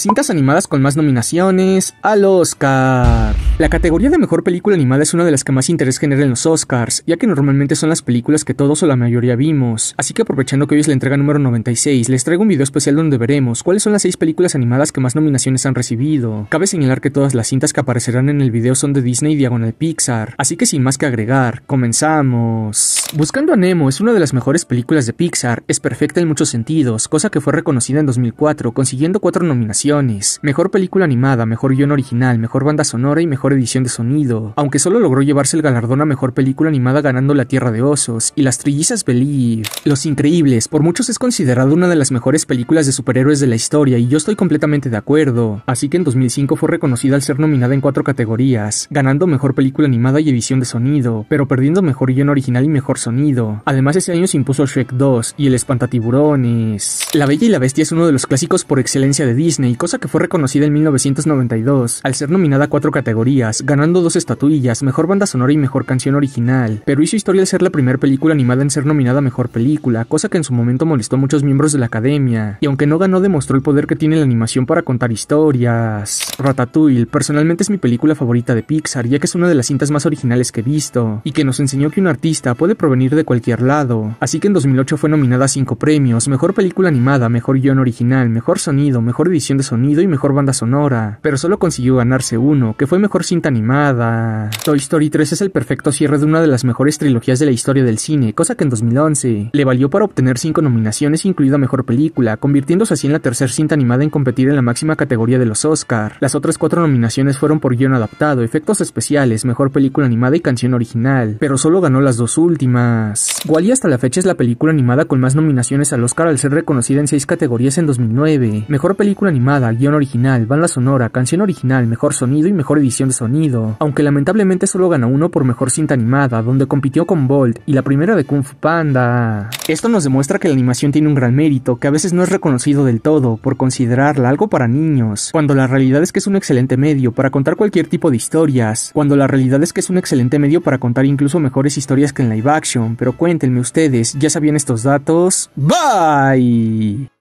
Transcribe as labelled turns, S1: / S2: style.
S1: cintas animadas con más nominaciones al Oscar. La categoría de mejor película animada es una de las que más interés genera en los Oscars, ya que normalmente son las películas que todos o la mayoría vimos. Así que aprovechando que hoy es la entrega número 96, les traigo un video especial donde veremos cuáles son las 6 películas animadas que más nominaciones han recibido. Cabe señalar que todas las cintas que aparecerán en el video son de Disney y Diagonal Pixar, así que sin más que agregar, comenzamos. Buscando a Nemo es una de las mejores películas de Pixar, es perfecta en muchos sentidos, cosa que fue reconocida en 2004, consiguiendo cuatro nominaciones, mejor película animada, mejor guión original, mejor banda sonora y mejor edición de sonido, aunque solo logró llevarse el galardón a mejor película animada ganando La Tierra de Osos y Las Trillizas Believe. Los Increíbles, por muchos es considerado una de las mejores películas de superhéroes de la historia y yo estoy completamente de acuerdo, así que en 2005 fue reconocida al ser nominada en cuatro categorías, ganando mejor película animada y edición de sonido, pero perdiendo mejor guión original y mejor sonido. Además, ese año se impuso Shrek 2 y El Espantatiburones. La Bella y la Bestia es uno de los clásicos por excelencia de Disney, cosa que fue reconocida en 1992, al ser nominada a cuatro categorías, ganando dos estatuillas, mejor banda sonora y mejor canción original, pero hizo historia de ser la primera película animada en ser nominada a mejor película, cosa que en su momento molestó a muchos miembros de la academia, y aunque no ganó demostró el poder que tiene la animación para contar historias. Ratatouille, personalmente es mi película favorita de Pixar, ya que es una de las cintas más originales que he visto, y que nos enseñó que un artista puede venir de cualquier lado. Así que en 2008 fue nominada a 5 premios, mejor película animada, mejor guión original, mejor sonido, mejor edición de sonido y mejor banda sonora, pero solo consiguió ganarse uno, que fue mejor cinta animada. Toy Story 3 es el perfecto cierre de una de las mejores trilogías de la historia del cine, cosa que en 2011 le valió para obtener 5 nominaciones incluida mejor película, convirtiéndose así en la tercera cinta animada en competir en la máxima categoría de los Oscar. Las otras 4 nominaciones fueron por guión adaptado, efectos especiales, mejor película animada y canción original, pero solo ganó las dos últimas más. Wally hasta la fecha es la película animada con más nominaciones al Oscar al ser reconocida en seis categorías en 2009. Mejor película animada, guión original, banda sonora, canción original, mejor sonido y mejor edición de sonido. Aunque lamentablemente solo gana uno por mejor cinta animada, donde compitió con Bolt y la primera de Kung Fu Panda. Esto nos demuestra que la animación tiene un gran mérito, que a veces no es reconocido del todo por considerarla algo para niños, cuando la realidad es que es un excelente medio para contar cualquier tipo de historias, cuando la realidad es que es un excelente medio para contar incluso mejores historias que en live action pero cuéntenme ustedes, ¿ya sabían estos datos? Bye.